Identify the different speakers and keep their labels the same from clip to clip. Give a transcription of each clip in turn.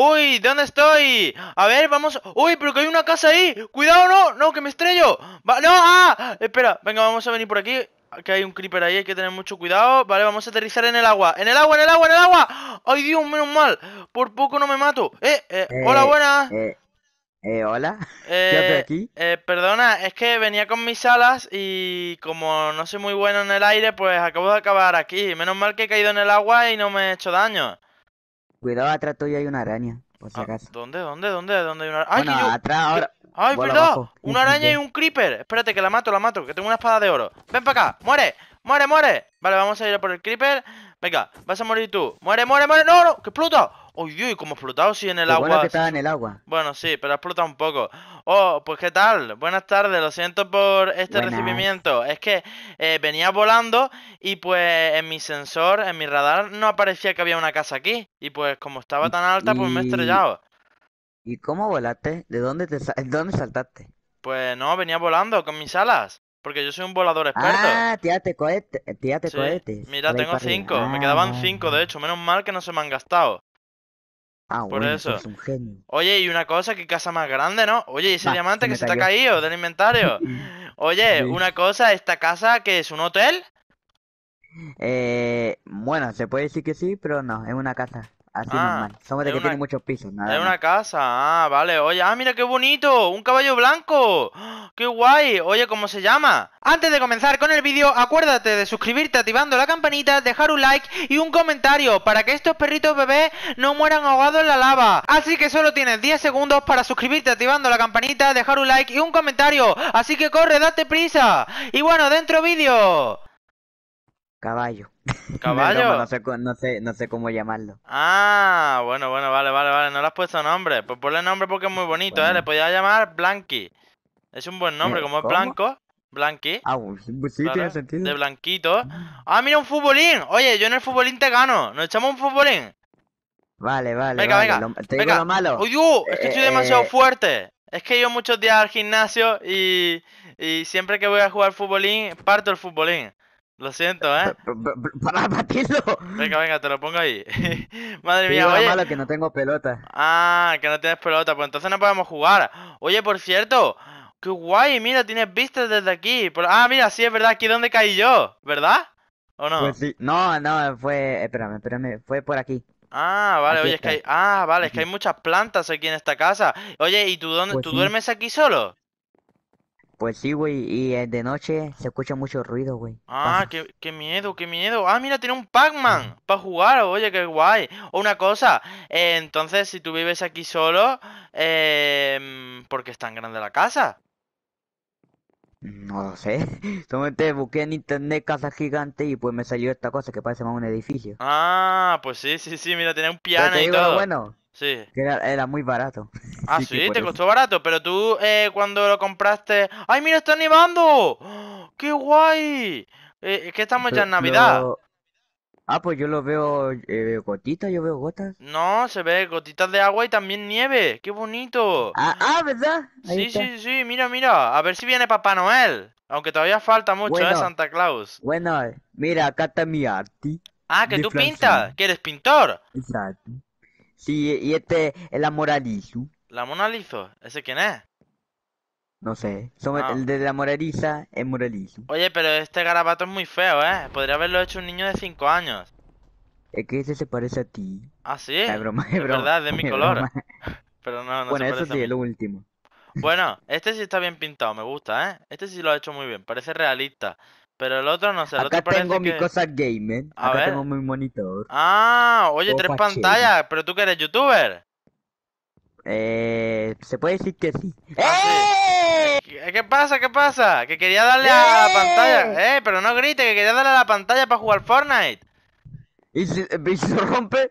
Speaker 1: ¡Uy! ¿Dónde estoy? A ver, vamos... ¡Uy! Pero que hay una casa ahí. ¡Cuidado, no! ¡No, que me estrello! ¡No! ¡Ah! Espera, venga, vamos a venir por aquí. Que hay un creeper ahí, hay que tener mucho cuidado Vale, vamos a aterrizar en el agua ¡En el agua, en el agua, en el agua! ¡Ay, Dios, menos mal! Por poco no me mato ¡Eh! eh, hola buenas!
Speaker 2: Eh, hola
Speaker 1: eh, eh ¿Qué eh, aquí? Eh, perdona, es que venía con mis alas Y como no soy muy bueno en el aire Pues acabo de acabar aquí Menos mal que he caído en el agua y no me he hecho daño
Speaker 2: Cuidado, atrás tuyo hay una araña, por ah,
Speaker 1: ¿Dónde, dónde, dónde, dónde hay una araña? ¡Ay, perdón! ¡Ay, Una araña y un creeper. Espérate, que la mato, la mato, que tengo una espada de oro. Ven para acá, muere, muere, muere. Vale, vamos a ir a por el creeper. Venga, vas a morir tú. Muere, muere, muere. ¡No, no! ¡Que explota! Uy, uy, como explotado sí, en el agua. Bueno, que
Speaker 2: en el agua.
Speaker 1: Bueno, sí, pero ha explotado un poco. Oh, pues qué tal. Buenas tardes, lo siento por este recibimiento. Es que eh, venía volando y pues en mi sensor, en mi radar, no aparecía que había una casa aquí. Y pues como estaba tan alta, pues me he estrellado.
Speaker 2: ¿Y cómo volaste? ¿De dónde, te dónde saltaste?
Speaker 1: Pues no, venía volando con mis alas. Porque yo soy un volador experto. Ah,
Speaker 2: tírate, cohete, tírate cohetes. Mira, tengo cinco. Me quedaban
Speaker 1: cinco, de ah. hecho. Menos mal que no se me han gastado.
Speaker 2: Ah, Por eso.
Speaker 1: Oye, y una cosa, qué casa más grande, ¿no? Oye, ¿y ese diamante que se está ha caído del inventario. Oye, una cosa, ¿esta casa que es un hotel?
Speaker 2: Eh, bueno, se puede decir que sí, pero no, es una casa así ah, normal. Somos de que tiene muchos pisos, nada. Es una
Speaker 1: casa, ah, vale. Oye, ah, mira qué bonito, un caballo blanco. ¡Qué guay! Oye, ¿cómo se llama? Antes de comenzar con el vídeo, acuérdate de suscribirte activando la campanita, dejar un like y un comentario para que estos perritos bebés no mueran ahogados en la lava. Así que solo tienes 10 segundos para suscribirte activando la campanita, dejar un like y un comentario. Así que corre, date prisa. Y bueno, dentro vídeo.
Speaker 2: Caballo. ¿Caballo? no, sé, cómo llamarlo.
Speaker 1: Ah, bueno, bueno, vale, vale, vale. No le has puesto nombre. Pues ponle nombre porque es muy bonito, ¿eh? Le podía llamar Blanqui. Es un buen nombre, eh, como es blanco. Blanqui. Ah, sí, tiene sentido. De blanquito. Ah, mira, un futbolín. Oye, yo en el futbolín te gano. Nos echamos un futbolín. Vale, vale. Venga, venga. te lo malo. Uy, uh, es que eh, estoy demasiado eh, fuerte. Es que yo muchos días al gimnasio y, y siempre que voy a jugar futbolín, parto el futbolín. Lo siento, ¿eh? Para batirlo. Venga, venga, te lo pongo ahí. Madre mía, oye. malo
Speaker 2: que no tengo pelota.
Speaker 1: Ah, que no tienes pelota, pues entonces no podemos jugar. Oye, por cierto, qué guay, mira, tienes vistas desde aquí. Ah, mira, sí, es verdad, aquí donde caí yo, ¿verdad? ¿O no?
Speaker 2: Pues no, no, fue, espérame, espérame, fue por aquí.
Speaker 1: Ah, vale, oye, es que hay, ah, vale, es que hay muchas plantas aquí en esta casa. Oye, ¿y tú dónde, pues tú duermes aquí solo?
Speaker 2: Pues sí, güey, y eh, de noche se escucha mucho ruido, güey.
Speaker 1: Ah, qué, miedo, qué miedo. Ah, mira, tiene un Pac-Man para jugar, oye, qué guay. O una cosa, eh, entonces si tú vives aquí solo, eh, ¿por qué es tan grande la casa?
Speaker 2: No lo sé. Solamente busqué en internet casa gigante y pues me salió esta cosa que parece más un edificio.
Speaker 1: Ah, pues sí, sí, sí, mira, tenía un piano y todo. bueno. Sí.
Speaker 2: Que era, muy barato. Ah, sí, te costó
Speaker 1: barato, pero tú eh, cuando lo compraste... ¡Ay, mira, está nevando! ¡Qué guay! Eh, es que estamos ya en Navidad.
Speaker 2: Ah, pues yo lo veo eh, gotitas, yo veo gotas.
Speaker 1: No, se ve gotitas de agua y también nieve. ¡Qué bonito! Ah, ah ¿verdad? sí, sí, sí, mira, mira. A ver si viene Papá Noel. Aunque todavía falta mucho, ¿eh? bueno, ¿eh, Santa Claus?
Speaker 2: Bueno, eh, mira, acá está mi arte.
Speaker 1: Ah, que tú pintas, que eres pintor.
Speaker 2: Exacto. Sí, y este es la Mona
Speaker 1: La Mona ¿ese quién es?
Speaker 2: No sé. Ah. El de la moraliza es moralismo.
Speaker 1: Oye, pero este garabato es muy feo, ¿eh? Podría haberlo hecho un niño de 5 años.
Speaker 2: Es que ese se parece a ti.
Speaker 1: Ah, sí. Es broma, es broma. verdad, de mi color. Pero no, no Bueno, ese sí, es lo último. Bueno, este sí está bien pintado, me gusta, ¿eh? Este sí lo ha hecho muy bien, parece realista. Pero el otro no sé, Acá tengo mi cosa
Speaker 2: gamer. Acá tengo mi monitor.
Speaker 1: Ah, oye, tres pantallas. Pero tú que eres youtuber.
Speaker 2: Eh, se puede decir que sí.
Speaker 1: Ah, ¡Eh! ¿Qué, pasa? ¿Qué pasa? Que quería darle a la ¡Eh! pantalla. Eh, pero no grite, que quería darle a la pantalla para jugar Fortnite. ¿Y si, se rompe?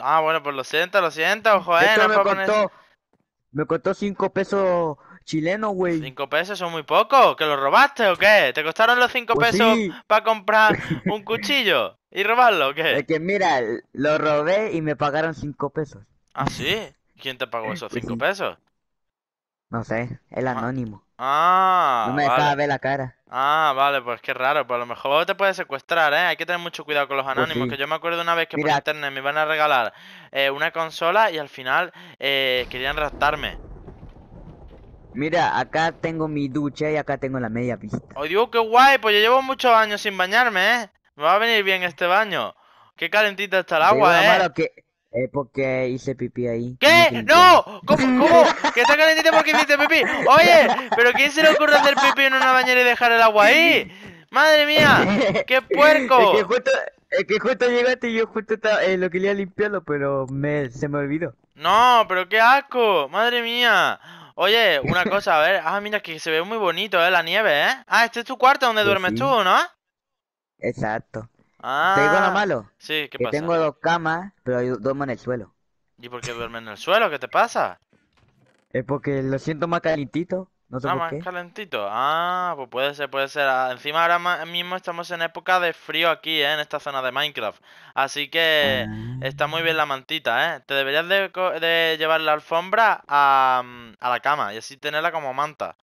Speaker 1: Ah, bueno, pues lo siento, lo siento, ojo eh, Esto me, costó,
Speaker 2: me costó 5 pesos chileno, güey.
Speaker 1: 5 pesos son muy pocos. ¿Que lo robaste o qué? ¿Te costaron los 5 pues pesos para comprar un cuchillo y robarlo o qué?
Speaker 2: Es que mira, lo robé y me pagaron 5 pesos.
Speaker 1: ¿Ah, sí? ¿Quién te pagó esos cinco pesos?
Speaker 2: No sé, el ah. anónimo.
Speaker 1: Ah, no me vale. la cara. Ah, vale, pues qué raro. Pues a lo mejor te puede secuestrar, ¿eh? Hay que tener mucho cuidado con los pues anónimos. Que yo me acuerdo una vez que por internet me iban a regalar eh, una consola y al final eh, querían raptarme.
Speaker 2: Mira, acá tengo mi ducha y acá tengo la media pista.
Speaker 1: Oh, digo, qué guay. Pues yo llevo muchos años sin bañarme, ¿eh? Me va a venir bien este baño. Qué calentita está el agua, ¿eh?
Speaker 2: que... Es porque hice pipí ahí.
Speaker 1: ¿Qué? ¡No! ¿Cómo? ¿Cómo? ¿Que está calentito porque hiciste pipí? Oye, ¿pero quién se le ocurre hacer pipí en una bañera y dejar el agua ahí? ¡Madre mía! ¡Qué puerco! Es que justo,
Speaker 2: es que justo llegaste y yo justo estaba, eh, lo quería limpiarlo, pero me, se me olvidó.
Speaker 1: No, pero qué asco, madre mía. Oye, una cosa, a ver, ah, mira, que se ve muy bonito, eh, la nieve, eh. Ah, este es tu cuarto donde duermes tú, ¿no?
Speaker 2: Exacto.
Speaker 1: Ah. ¿Te digo lo malo? Sí, que pasa? Tengo
Speaker 2: dos camas, pero yo duermo en el suelo.
Speaker 1: ¿Y por qué duermes en el suelo? ¿Qué te pasa?
Speaker 2: Es porque lo siento más calentito. No sé ah, más
Speaker 1: calentito. Ah, pues puede ser, puede ser. Ah, encima ahora mismo estamos en época de frío aquí, ¿eh? En esta zona de Minecraft. Así que ah. está muy bien la mantita, ¿eh? Te deberías de, llevar la alfombra mm, a, la cama y así tenerla como manta.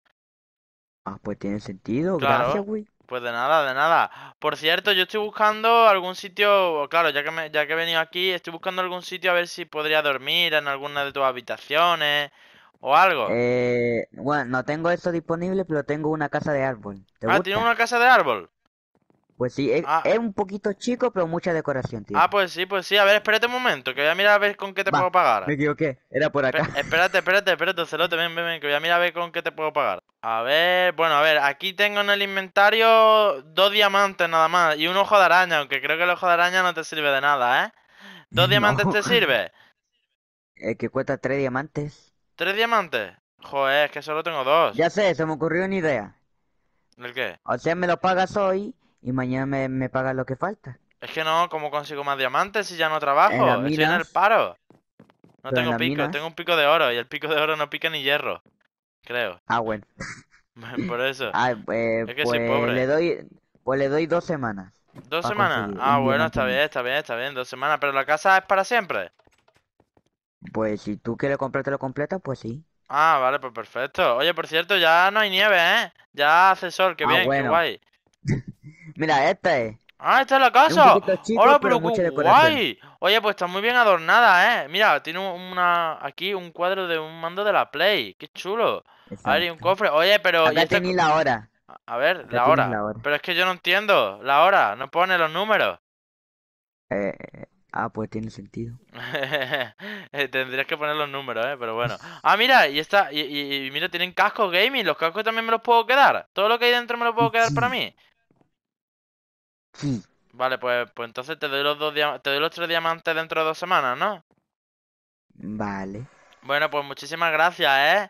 Speaker 2: Ah, pues tiene sentido. Gracias,
Speaker 1: güey. Pues de nada, de nada. Por cierto, yo estoy buscando algún sitio, claro, ya que, me, ya que he venido aquí, estoy buscando algún sitio a ver si podría dormir en alguna de tus habitaciones o algo.
Speaker 2: Eh, bueno, no tengo esto disponible, pero tengo una casa de árbol. ah, ¿tienes
Speaker 1: una casa de árbol?
Speaker 2: Pues sí, ah. es, un poquito chico, pero mucha decoración, tío. Ah,
Speaker 1: pues sí, pues sí. A ver, espérate un momento, que voy a mirar a ver con qué te puedo pagar. Me
Speaker 2: equivoqué, era por acá.
Speaker 1: espérate, espérate, espérate, celote, ven, ven, ven, que voy a mirar a ver con qué te puedo pagar. A ver, bueno, a ver, aquí tengo en el inventario dos diamantes nada más y un ojo de araña, aunque creo que el ojo de araña no te sirve de nada, ¿eh? ¿Dos diamantes te sirve?
Speaker 2: Es que cuesta tres diamantes.
Speaker 1: ¿Tres diamantes? Joder, es que solo tengo dos.
Speaker 2: Ya sé, se me ocurrió una idea. ¿El qué? O sea, me lo pagas hoy y mañana me, me pagan lo que falta.
Speaker 1: Es que no, ¿cómo consigo más diamantes si ya no trabajo? Estoy en el paro.
Speaker 2: No tengo pico, tengo
Speaker 1: un pico de oro y el pico de oro no pica ni hierro. Creo. Ah, bueno. Por eso.
Speaker 2: Ah, eh, es que pues pobre. Le doy, pues le doy dos semanas.
Speaker 1: ¿Dos semanas? Ah, bueno, está bien, está bien, está bien, dos semanas. Pero la casa es para siempre.
Speaker 2: Pues si tú quieres comprarte lo completo, pues sí.
Speaker 1: Ah, vale, pues perfecto. Oye, por cierto, ya no hay nieve, ¿eh? Ya hace sol, qué ah, bien, qué guay.
Speaker 2: Mira, esta es.
Speaker 1: Ah, esta es la casa. pero, guay. Oye, pues está muy bien adornada, ¿eh? Mira, tiene una aquí un cuadro de un mando de la Play. Qué chulo. A ver, y un cofre. Oye, pero... Ya este
Speaker 2: tenía la hora.
Speaker 1: A ver, la hora. Pero es que yo no entiendo. La hora, no pone los números.
Speaker 2: Eh, ah, pues tiene sentido.
Speaker 1: Eh, tendrías que poner los números, ¿eh? Pero bueno. Ah, mira, y esta... Y, mira, tienen cascos gaming. Los cascos también me los puedo quedar. Todo lo que hay dentro me lo puedo quedar para mí. Mm. Vale, pues, pues entonces te doy, los dos te doy los tres diamantes dentro de dos semanas, ¿no?
Speaker 2: Vale.
Speaker 1: Bueno, pues muchísimas gracias, ¿eh?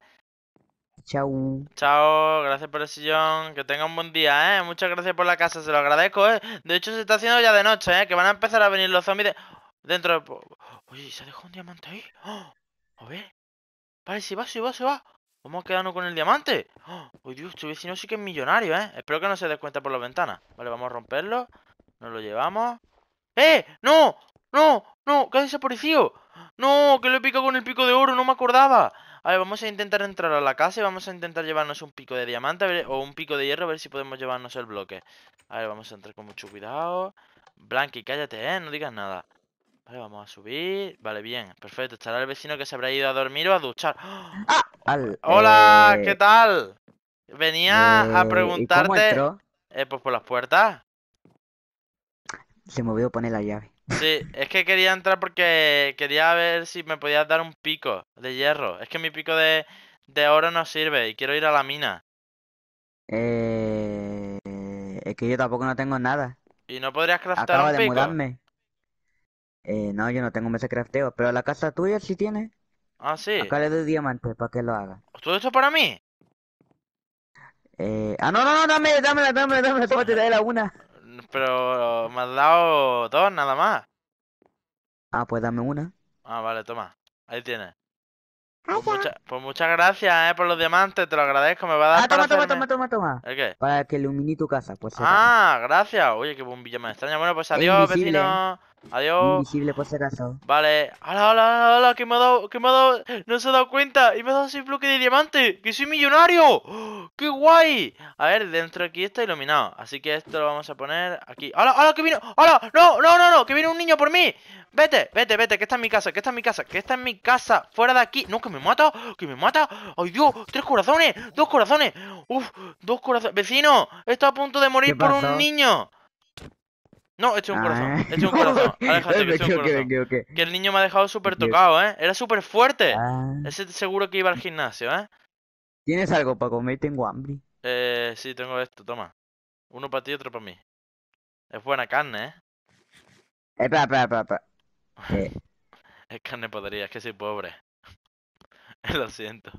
Speaker 1: Chao. Chao, gracias por el sillón. Que tenga un buen día, ¿eh? Muchas gracias por la casa, se lo agradezco, ¿eh? De hecho, se está haciendo ya de noche, ¿eh? Que van a empezar a venir los zombies dentro de... Oye, ¿se ha dejado un diamante ahí? ¡Oh! A ver. Vale, si va, si va, si va. ¿Cómo ha con el diamante. ¡Oh! Dios! tu este vecino sí que es millonario, ¿eh? Espero que no se dé cuenta por la ventana Vale, vamos a romperlo. Nos lo llevamos. ¡Eh! ¡No! ¡No! ¡No! ¡Que ha desaparecido! ¡No! ¡Que lo he picado con el pico de oro! ¡No me acordaba! A ver, vamos a intentar entrar a la casa y vamos a intentar llevarnos un pico de diamante o un pico de hierro a ver si podemos llevarnos el bloque. A ver, vamos a entrar con mucho cuidado. Blanqui, cállate, ¿eh? No digas nada. Vale, vamos a subir. Vale, bien, perfecto. Estará el vecino que se habrá ido a dormir o a duchar. ¡Ah! ¡Ah! ¡Hola! Eh, ¿Qué tal? Venía a eh, preguntarte. Eh, pues por las puertas.
Speaker 2: Se me olvidó poner la llave.
Speaker 1: Sí, es que quería entrar porque quería ver si me podías dar un pico de hierro. Es que mi pico de, de oro no sirve y quiero ir a la mina.
Speaker 2: Eh... Es que yo tampoco no tengo nada.
Speaker 1: ¿Y no podrías craftar un de Mudarme.
Speaker 2: Eh, no, yo no tengo mesa de crafteo, pero la casa tuya sí tiene.
Speaker 1: Ah, sí. Acá
Speaker 2: le doy diamantes para que lo haga.
Speaker 1: ¿Todo esto para mí?
Speaker 2: Eh... Ah, no, no, no, dame, dame, dame, dámela, te la una.
Speaker 1: Pero me has dado dos nada más.
Speaker 2: Ah, pues dame una.
Speaker 1: Ah, vale, toma. Ahí tienes. Pues, pues, muchas gracias, eh, por los diamantes, te lo agradezco, me va a dar Ah, para toma, toma,
Speaker 2: toma, toma, toma. qué? Para que ilumine tu casa, pues. Ah,
Speaker 1: gracias. Oye, qué bombilla más extraña. Bueno, pues adiós, vecino. Eh. Adiós.
Speaker 2: Invisible por ser acaso.
Speaker 1: Vale. ¡Hala, hala, hala! que me ha dado? que me ha dado? No se ha dado cuenta. Y me ha dado ese bloque de diamante. ¡Que soy millonario! ¡Qué guay! A ver, dentro aquí está iluminado. Así que esto lo vamos a poner aquí. ¡Hala, hola, que viene! ¡Hala! ¡No, no, no, no! ¡Que viene un niño por mí! ¡Vete, vete, vete! ¡Que está en mi casa! ¡Que está en mi casa! ¡Que está en mi casa! ¡Fuera de aquí! ¡No, que me mata! ¡Que me mata! ¡Ay, Dios! ¡Tres corazones! ¡Dos corazones! ¡Uf! ¡Dos corazones! ¡Vecino! está a punto de morir por un niño! No, hecho un corazón. un ah. corazón. he que, un corazón. que el niño me ha dejado súper tocado, ¿eh? Era súper fuerte. Ah. Ese seguro que iba al gimnasio, ¿eh?
Speaker 2: ¿Tienes algo para comer? Tengo hambre.
Speaker 1: Eh, sí, tengo esto, toma. Uno para ti y otro para mí. Es buena carne, ¿eh?
Speaker 2: Espera, espera, espera.
Speaker 1: es carne podrida, es que soy pobre. Lo siento.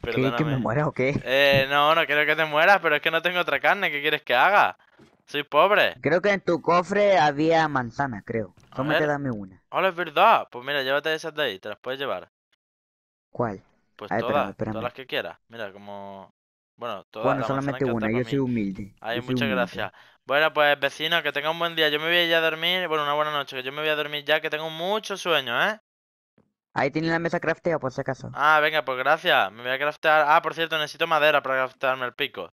Speaker 1: ¿Quieres que me muera o qué? Eh, no, no quiero que te mueras, pero es que no tengo otra carne. ¿Qué quieres que haga? Soy pobre.
Speaker 2: Creo que en tu cofre había manzana, creo. das dame una.
Speaker 1: Hola, es verdad. Pues mira, llévate esas de ahí, te las puedes llevar. ¿Cuál? Pues todas, todas las que quieras. Mira, como... Bueno, todas bueno solamente una, yo
Speaker 2: soy humilde. Ay, muchas gracias.
Speaker 1: Bueno, pues vecino que tenga un buen día. Yo me voy a ir a dormir, bueno, una buena noche, que yo me voy a dormir ya, que tengo mucho sueño, ¿eh?
Speaker 2: Ahí tiene la mesa crafteada, por si acaso.
Speaker 1: Ah, venga, pues gracias. Me voy a craftear. Ah, por cierto, necesito madera para craftearme el pico.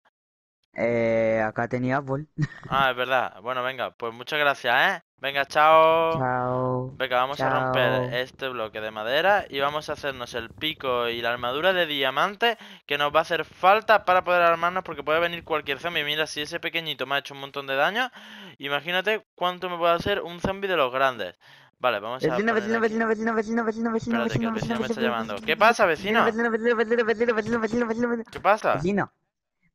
Speaker 2: Eh, acá tenía Apple
Speaker 1: Ah, es verdad. Bueno, venga, pues muchas gracias, ¿eh? Venga, chao. Chao. Venga, vamos a romper este bloque de madera y vamos a hacernos el pico y la armadura de diamante que nos va a hacer falta para poder armarnos porque puede venir cualquier zombie. Mira, si ese pequeñito me ha hecho un montón de daño, imagínate cuánto me puede hacer un zombie de los grandes. Vale, vamos a. Vecino, vecino,
Speaker 2: vecino, vecino, vecino, vecino, vecino, vecino, vecino, vecino,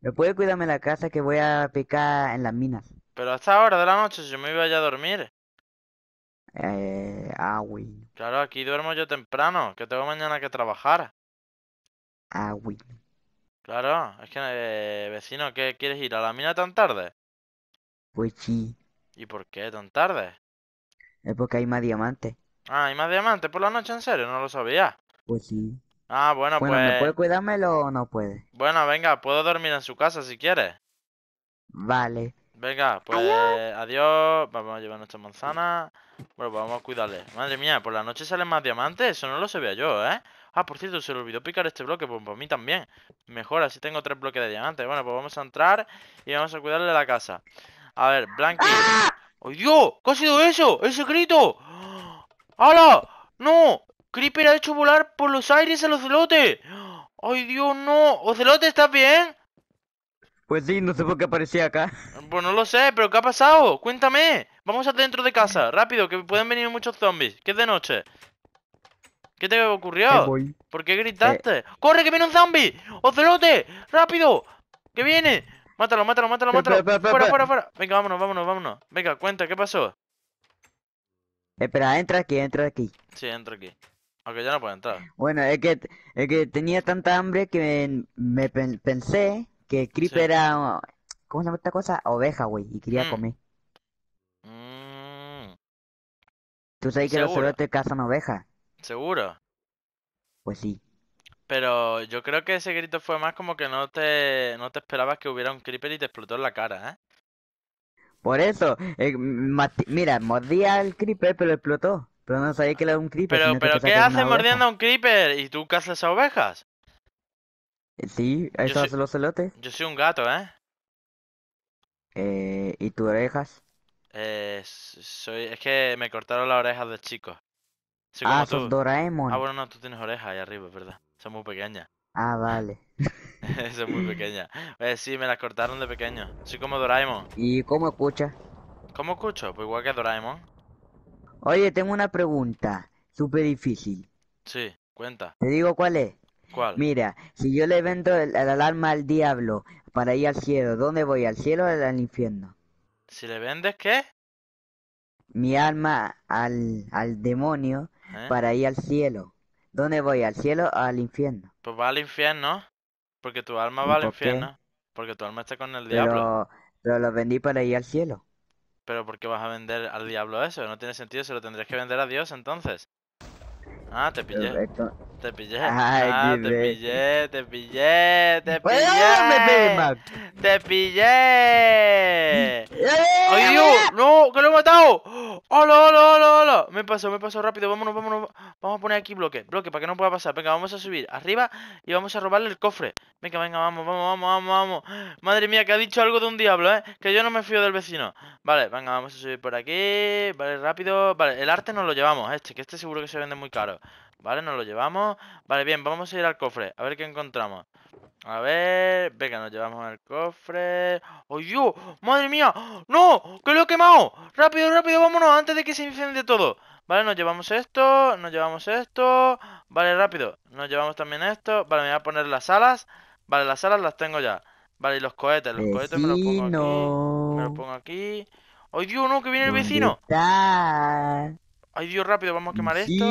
Speaker 2: ¿Me puede cuidarme la casa que voy a picar en las minas?
Speaker 1: Pero hasta ahora de la noche yo me iba ya a dormir.
Speaker 2: Eh, ah,
Speaker 1: Claro, aquí duermo yo temprano, que tengo mañana que trabajar. Ah, Claro, es que, eh, vecino, ¿qué quieres ir a la mina tan tarde?
Speaker 2: Pues sí.
Speaker 1: ¿Y por qué tan tarde?
Speaker 2: Es porque hay más diamantes.
Speaker 1: Ah, hay más diamantes por la noche, en serio, no lo sabía. Pues sí. Ah, bueno, pues. ¿me puede
Speaker 2: cuidármelo o no puede?
Speaker 1: Bueno, venga, puedo dormir en su casa si quiere.
Speaker 2: Vale.
Speaker 1: Venga, pues adiós. Vamos a llevar nuestra manzana. Bueno, pues vamos a cuidarle. Madre mía, por la noche salen más diamantes. Eso no lo sabía yo, ¿eh? Ah, por cierto, se le olvidó picar este bloque. Pues para mí también. Mejor, así tengo tres bloques de diamantes. Bueno, pues vamos a entrar y vamos a cuidarle la casa. A ver, Blanky... ¡Ah! ¡Oh, Dios! ¿Qué ha sido eso? ¡Ese grito! ¡Ah! ¡Hala! ¡No! Creeper ha hecho volar por los aires al ocelote. ¡Ay, Dios, no! ¡Ocelote, ¿estás bien?
Speaker 2: Pues sí, no sé por qué
Speaker 1: aparecía acá. Pues no lo sé, pero ¿qué ha pasado? Cuéntame. Vamos adentro de casa, rápido, que pueden venir muchos zombies. Que es de noche. ¿Qué te ocurrió? ocurrido? ¿Por qué eh. gritaste? ¡Corre, que viene un zombie! ¡Ocelote! ¡Rápido! ¡Que viene! Mátalo, mátalo, mátalo, mátalo. fuera, Venga, vámonos, vámonos, vámonos. Venga, cuenta, ¿qué pasó?
Speaker 2: Espera, entra aquí, entra aquí.
Speaker 1: Sí, entra aquí. Aunque ya no puedo entrar.
Speaker 2: Bueno, es que, es que tenía tanta hambre que me, pensé que Creeper era. ¿Cómo se llama esta cosa? Oveja, güey, y quería mm. comer.
Speaker 1: Mm.
Speaker 2: ¿Tú sabes que los te cazan ovejas? ¿Seguro? Pues sí.
Speaker 1: Pero yo creo que ese grito fue más como que no te, no te esperabas que hubiera un creeper y te explotó en la cara, ¿eh?
Speaker 2: Por eso, eh, mira, mordía al creeper pero explotó. Pero no sabía que da un creeper. Pero, pero ¿qué hace mordiendo
Speaker 1: a un creeper? ¿Y tú cazas a ovejas?
Speaker 2: Eh, sí, eso hace los celotes.
Speaker 1: Yo soy un gato, ¿eh?
Speaker 2: Eh, ¿Y tus orejas?
Speaker 1: Eh, soy... Es que me cortaron las orejas de chico. ah, Doraemon. Ah, bueno, no, tú tienes orejas ahí arriba, ¿verdad? Son muy pequeñas.
Speaker 2: Ah, vale.
Speaker 1: Son muy pequeñas. Eh, sí, me las cortaron de pequeño. Soy como Doraemon.
Speaker 2: ¿Y cómo escucha
Speaker 1: ¿Cómo escucho? Pues igual que Doraemon.
Speaker 2: Oye, tengo una pregunta súper difícil.
Speaker 1: Sí, cuenta.
Speaker 2: ¿Te digo cuál es? ¿Cuál? Mira, si yo le vendo el, alma alarma al diablo para ir al cielo, ¿dónde voy? ¿Al cielo o al, infierno?
Speaker 1: ¿Si le vendes qué?
Speaker 2: Mi alma al, al demonio ¿Eh? para ir al cielo. ¿Dónde voy? ¿Al cielo o al infierno?
Speaker 1: Pues va al infierno, porque tu alma va al infierno. Porque tu alma está con el diablo.
Speaker 2: Pero lo vendí para ir al cielo.
Speaker 1: Pero ¿por qué vas a vender al diablo eso? No tiene sentido, se lo tendrías que vender a Dios entonces. Ah, te pillé. Te ah, pillé. te pillé, te pillé, te pillé. te eh, pillé. ¡Ay, ¡No! ¡Que lo he matado! ¡Hola, hola, hola, Me pasó, me pasó rápido. Vámonos, vámonos. Vamos a poner aquí bloque. Bloque para que no pueda pasar. Venga, vamos a subir arriba y vamos a robarle el cofre. Venga, venga, vamos, vamos, vamos, vamos, vamos. Madre mía, que ha dicho algo de un diablo, ¿eh? Que yo no me fío del vecino. Vale, venga, vamos a subir por aquí. Vale, rápido. Vale, el arte nos lo llevamos, este, que este seguro que se vende muy caro. Vale, nos lo llevamos. Vale, bien, vamos a ir al cofre. A ver qué encontramos. A ver, venga, nos llevamos al cofre. ¡Oye! ¡Madre mía! ¡No! ¡Que lo he quemado! ¡Rápido, rápido! ¡Vámonos! Antes de que se incendie todo. Vale, nos llevamos esto, nos llevamos esto. Vale, rápido. Nos llevamos también esto. Vale, me voy a poner las alas. Vale, las alas las tengo ya. Vale, y los cohetes. Los cohetes me los pongo aquí. Me los pongo aquí. ¡Ay, Dios, no! ¡Que viene el vecino! ¡Ay, Dios, rápido! Vamos a quemar esto.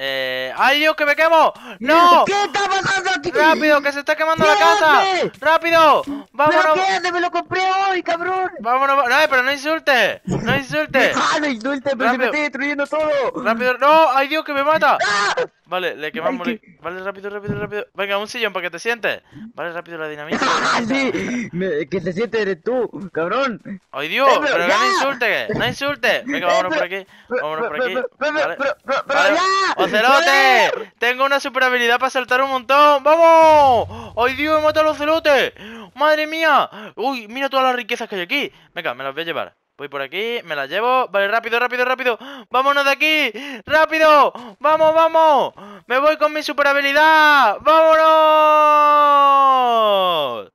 Speaker 1: Eh, ¡Ay, Dios, que me quemo! ¡No! ¿Qué está pasando aquí? ¡Rápido, que se está quemando la casa! ¡Rápido! ¡Vámonos! me lo compré hoy, cabrón! ¡Vámonos! ¡No, pero no insulte! ¡No insulte! ¡Ah, no insulte, pero se me está destruyendo todo! ¡Rápido! ¡No! ¡Ay, Dios, que me mata! Ah. Vale, le quemamos. Vale, rápido, rápido, rápido. Venga, un sillón para que te sientes. Vale, rápido la dinamita. Ah,
Speaker 2: sí! que te sientes eres tú, cabrón.
Speaker 1: ¡Ay, Dios! pero, no insulte, no insulte. Venga, vámonos por aquí. Vámonos por aquí. Pero, ¡Ocelote! Tengo una super habilidad para saltar un montón. ¡Vamos! ¡Ay, Dios, he matado los celotes! ¡Madre mía! ¡Uy, mira todas las riquezas que hay aquí! Venga, me las voy a llevar. Voy por aquí, me las llevo. Vale, rápido, rápido, rápido. ¡Vámonos de aquí! ¡Rápido! ¡Vamos, vamos! ¡Me voy con mi super habilidad! ¡Vámonos!